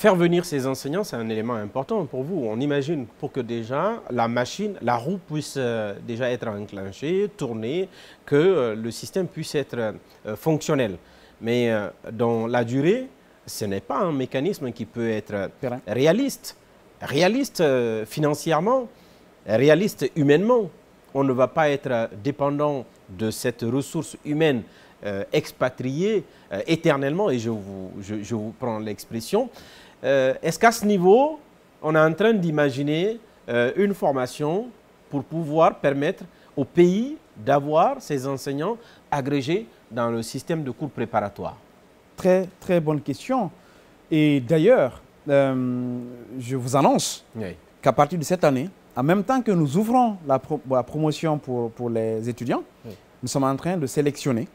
Faire venir ces enseignants, c'est un élément important pour vous. On imagine pour que déjà la machine, la roue puisse euh, déjà être enclenchée, tournée, que euh, le système puisse être euh, fonctionnel. Mais dans la durée, ce n'est pas un mécanisme qui peut être réaliste. Réaliste financièrement, réaliste humainement. On ne va pas être dépendant de cette ressource humaine euh, expatriés euh, éternellement, et je vous, je, vous prends l'expression. Euh, est-ce qu'à ce niveau, on est en train d'imaginer une formation pour pouvoir permettre au pays d'avoir ses enseignants agrégés dans le système de cours préparatoire Très, très bonne question. Et d'ailleurs, je vous annonce qu'à partir de cette année, en même temps que nous ouvrons la, promotion pour, les étudiants, nous sommes en train de sélectionner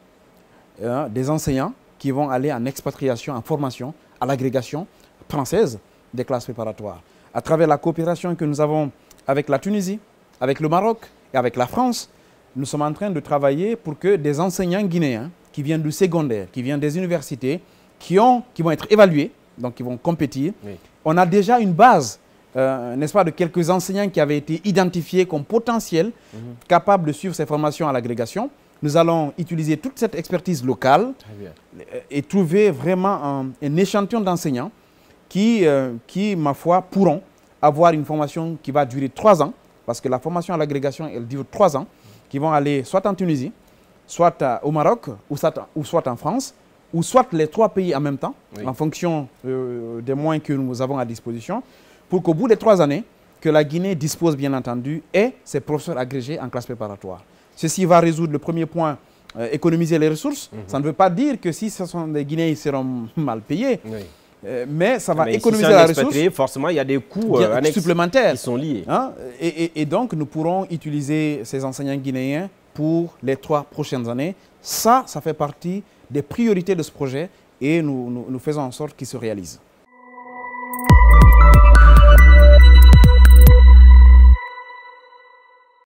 euh, des enseignants qui vont aller en expatriation, en formation, à l'agrégation française des classes préparatoires. À travers la coopération que nous avons avec la Tunisie, avec le Maroc et avec la France, nous sommes en train de travailler pour que des enseignants guinéens qui viennent du secondaire, qui viennent des universités, qui, vont être évalués, donc qui vont compétir, on a déjà une base, euh, n'est-ce pas, de quelques enseignants qui avaient été identifiés comme potentiels, mhm. capables de suivre ces formations à l'agrégation. Nous allons utiliser toute cette expertise locale et trouver vraiment un, échantillon d'enseignants euh, qui, ma foi, pourront avoir une formation qui va durer trois ans, parce que la formation à l'agrégation, elle dure trois ans, qui vont aller soit en Tunisie, soit au Maroc, ou soit, en France, ou soit les trois pays en même temps, en fonction euh, des moyens que nous avons à disposition, pour qu'au bout des trois années, que la Guinée dispose bien entendu et ses professeurs agrégés en classe préparatoire. Ceci va résoudre le premier point, euh, économiser les ressources. Mhm. Ça ne veut pas dire que si ce sont des Guinéens, ils seront mal payés. Euh, mais ça va économiser si la ressource. Forcément, il y a des coûts euh, supplémentaires qui sont liés. Hein, et, donc, nous pourrons utiliser ces enseignants guinéens pour les trois prochaines années. Ça, ça fait partie des priorités de ce projet et nous, nous, nous faisons en sorte qu'il se réalise.